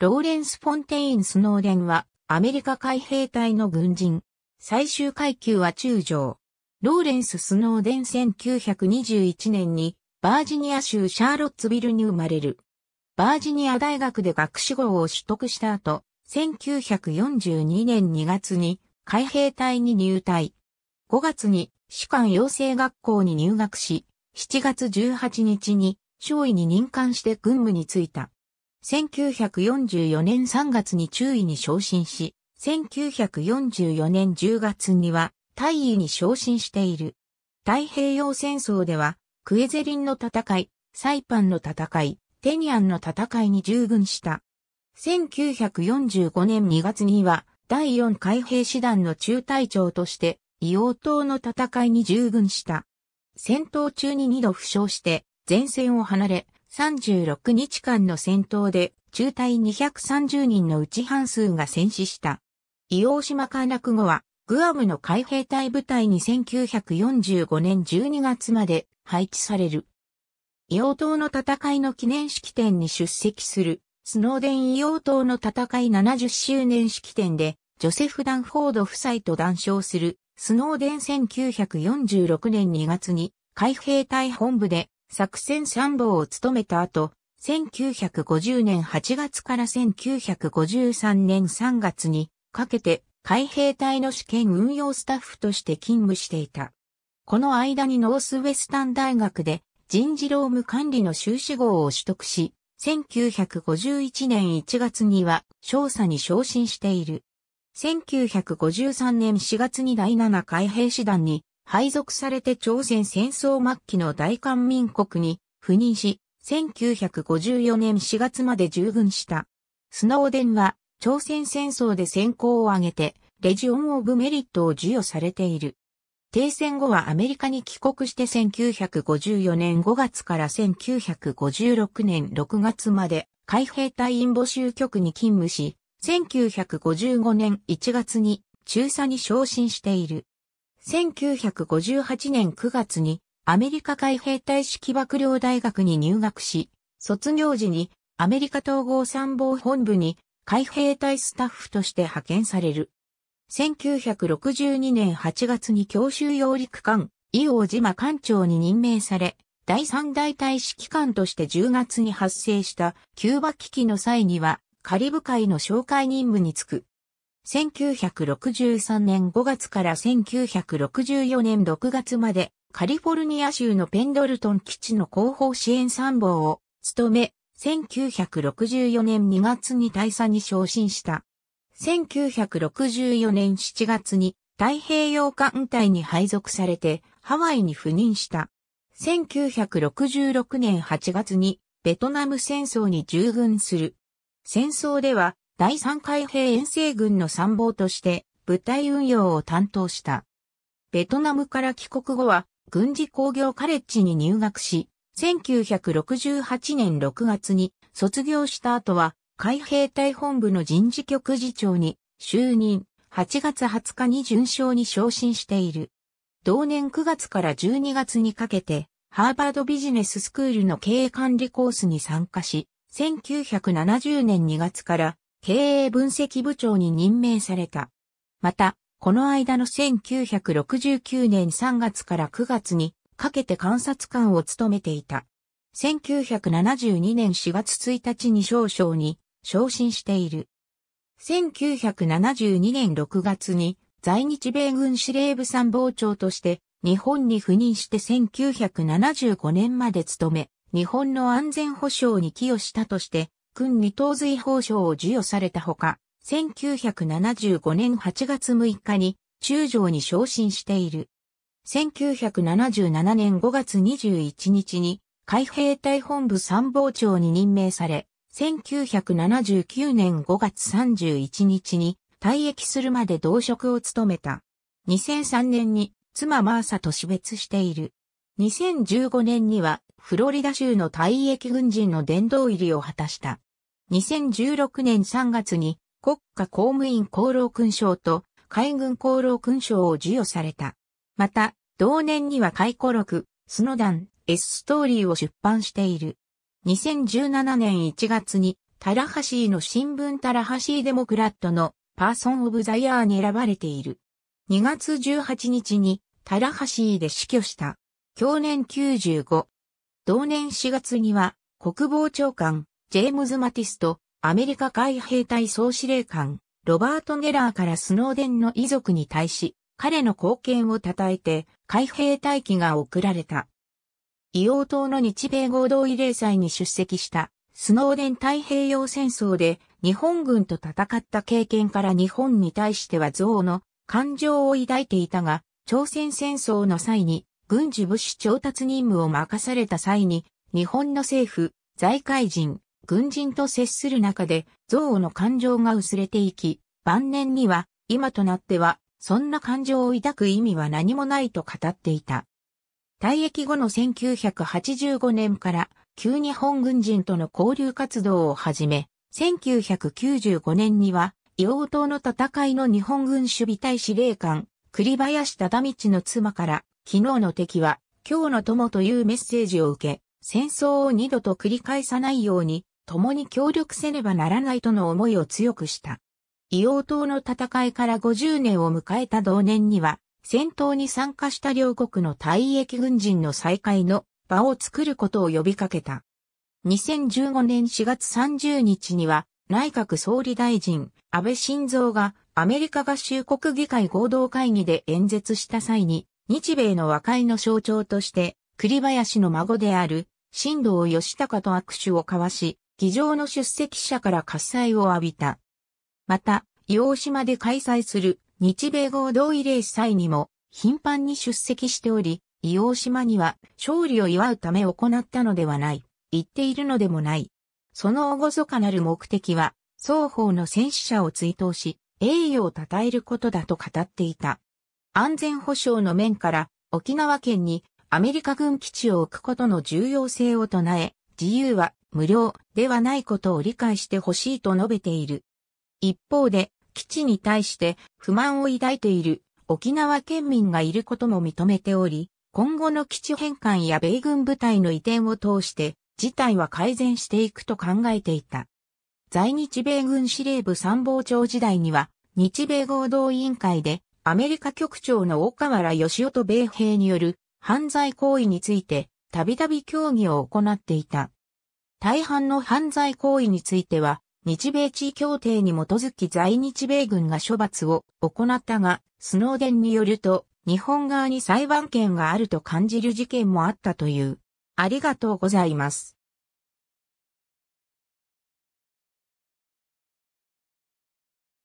ローレンス・フォンテイン・スノーデンは、アメリカ海兵隊の軍人。最終階級は中将。ローレンス・スノーデン1921年に、バージニア州シャーロッツビルに生まれる。バージニア大学で学士号を取得した後、1942年2月に海兵隊に入隊。5月に士官養成学校に入学し、7月18日に少尉に任官して軍務に就いた。1944年3月に中尉に昇進し、1944年10月には大尉に昇進している。太平洋戦争では、クエゼリンの戦い、サイパンの戦い、テニアンの戦いに従軍した。1945年2月には、第4海兵師団の中隊長として、硫黄島の戦いに従軍した。戦闘中に2度負傷して、前線を離れ、36日間の戦闘で中隊230人のうち半数が戦死した。伊王島陥落後は、グアムの海兵隊部隊に1945年12月まで配置される。伊王島の戦いの記念式典に出席する、スノーデン伊王島の戦い70周年式典で、ジョセフ・ダンフォード夫妻と談笑する、スノーデン1946年2月に、海兵隊本部で作戦参謀を務めた後、1950年8月から1953年3月にかけて海兵隊の試験運用スタッフとして勤務していた。この間にノースウェスタン大学で人事労務管理の修士号を取得し、1951年1月には少佐に昇進している。1953年4月に第7海兵師団に配属されて朝鮮戦争末期の大韓民国に赴任し、1954年4月まで従軍した。スノーデンは朝鮮戦争で先行を挙げて、レジオン・オブ・メリットを授与されている。停戦後はアメリカに帰国して1954年5月から1956年6月まで海兵隊員募集局に勤務し、1955年1月に中佐に昇進している。1958年9月にアメリカ海兵隊式幕僚大学に入学し、卒業時にアメリカ統合参謀本部に海兵隊スタッフとして派遣される。1962年8月に教習揚陸艦、伊王島艦長に任命され、第三大隊指揮官として10月に発生したキューバ危機の際には、カリブ海の紹介任務に就く。1963年5月から1964年6月までカリフォルニア州のペンドルトン基地の後方支援参謀を務め、1964年2月に大佐に昇進した。1964年7月に太平洋艦隊に配属されてハワイに赴任した。1966年8月にベトナム戦争に従軍する。戦争では第3海兵遠征軍の参謀として部隊運用を担当した。ベトナムから帰国後は軍事工業カレッジに入学し、1968年6月に卒業した後は海兵隊本部の人事局次長に就任8月20日に順将に昇進している。同年9月から12月にかけてハーバードビジネススクールの経営管理コースに参加し、1970年2月から経営分析部長に任命された。また、この間の1969年3月から9月にかけて監察官を務めていた。1972年4月1日に少々に昇進している。1972年6月に在日米軍司令部参謀長として日本に赴任して1975年まで務め、日本の安全保障に寄与したとして勲二等随法賞を授与されたほか、1975年8月6日に中将に昇進している。1977年5月21日に海兵隊本部参謀長に任命され、1979年5月31日に退役するまで同職を務めた。2003年に妻マーサと死別している。2015年にはフロリダ州の退役軍人の殿堂入りを果たした。2016年3月に国家公務員功労勲章と海軍功労勲章を授与された。また、同年には回顧録、スノダン、エスストーリーを出版している。2017年1月に、タラハシーの新聞タラハシーデモクラットのパーソン・オブ・ザ・ヤーに選ばれている。2月18日にタラハシーで死去した。去年95。同年4月には国防長官ジェームズ・マティスとアメリカ海兵隊総司令官、ロバート・ゲラーからスノーデンの遺族に対し、彼の貢献を称えて、海兵隊機が贈られた。硫黄島の日米合同慰霊祭に出席した、スノーデン太平洋戦争で日本軍と戦った経験から日本に対しては憎悪の感情を抱いていたが、朝鮮戦争の際に軍事物資調達任務を任された際に、日本の政府、財界人、軍人と接する中で、憎悪の感情が薄れていき、晩年には、今となっては、そんな感情を抱く意味は何もないと語っていた。退役後の1985年から旧日本軍人との交流活動を始め、1995年には洋黄島の戦いの日本軍守備隊司令官、栗林忠道の妻から、昨日の敵は今日の友というメッセージを受け、戦争を二度と繰り返さないように共に協力せねばならないとの思いを強くした。硫黄島の戦いから50年を迎えた同年には、戦闘に参加した両国の退役軍人の再会の場を作ることを呼びかけた。2015年4月30日には、内閣総理大臣、安倍晋三がアメリカ合衆国議会合同会議で演説した際に、日米の和解の象徴として、栗林の孫である、新藤義孝と握手を交わし、議場の出席者から喝采を浴びた。また、伊王島で開催する日米合同慰霊祭にも頻繁に出席しており、伊黄島には勝利を祝うため行ったのではない、言っているのでもない。その厳かなる目的は、双方の戦死者を追悼し、栄誉を称えることだと語っていた。安全保障の面から沖縄県にアメリカ軍基地を置くことの重要性を唱え、自由は無料ではないことを理解してほしいと述べている。一方で、基地に対して不満を抱いている沖縄県民がいることも認めており、今後の基地返還や米軍部隊の移転を通して事態は改善していくと考えていた。在日米軍司令部参謀長時代には、日米合同委員会でアメリカ局長の大河原義夫と米兵による犯罪行為についてたびたび協議を行っていた。大半の犯罪行為については、日米地位協定に基づき在日米軍が処罰を行ったが、スノーデンによると、日本側に裁判権があると感じる事件もあったという。ありがとうございます。